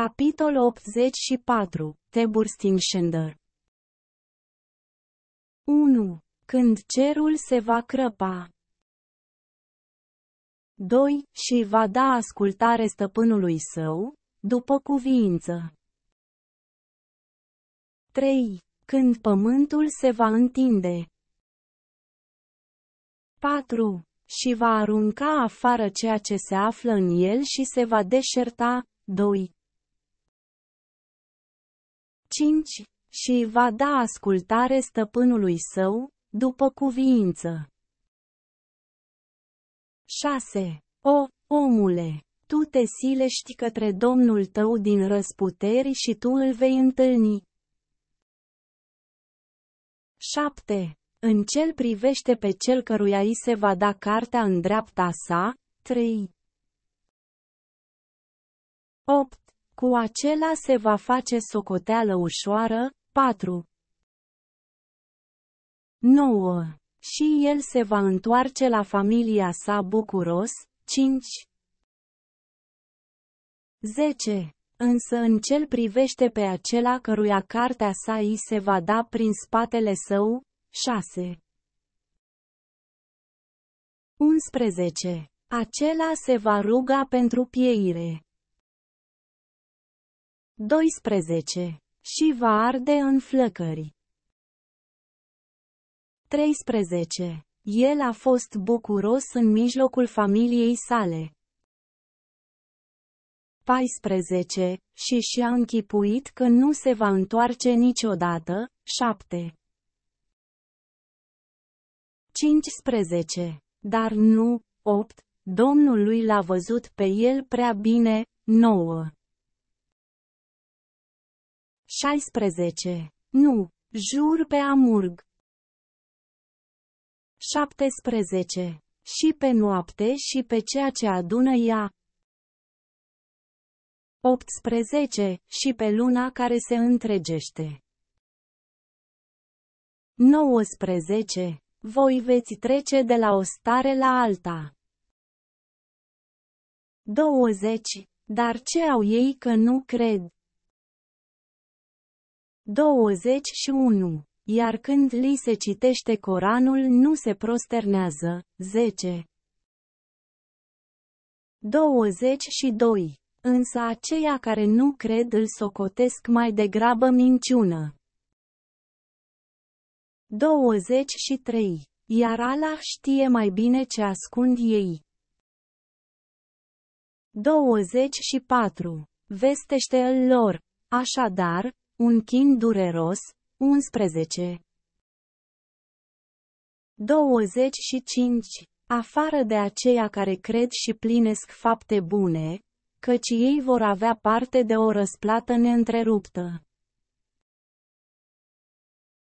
Capitol 84. Teburstingschender 1. Când cerul se va crăpa 2. Și va da ascultare stăpânului său, după cuviință. 3. Când pământul se va întinde. 4. Și va arunca afară ceea ce se află în el și se va deșerta. 2. 5. Și va da ascultare stăpânului său, după cuviință. 6. O, omule, tu te silești către Domnul tău din răsputeri și tu îl vei întâlni. 7. În cel privește pe cel căruia i se va da cartea în dreapta sa, 3. 8. Cu acela se va face socoteală ușoară. 4. 9. Și el se va întoarce la familia sa bucuros. 5. 10. Însă în cel privește pe acela căruia cartea sa îi se va da prin spatele său. 6. 11. Acela se va ruga pentru pieire. 12. Și va arde în flăcări. 13. El a fost bucuros în mijlocul familiei sale. 14. Și și-a închipuit că nu se va întoarce niciodată. 7. 15. Dar nu. 8. Domnul lui l-a văzut pe el prea bine. 9. 16. Nu, jur pe amurg. 17. Și pe noapte și pe ceea ce adună ea. 18. Și pe luna care se întregește. 19. Voi veți trece de la o stare la alta. 20. Dar ce au ei că nu cred? 21. Iar când li se citește Coranul nu se prosternează. 10. 22. Însă aceia care nu cred îl socotesc mai degrabă minciună. 23. Iar Allah știe mai bine ce ascund ei. 24. Vestește-l lor, așadar, un chin dureros, 11. 25. Afară de aceia care cred și plinesc fapte bune, căci ei vor avea parte de o răsplată neîntreruptă.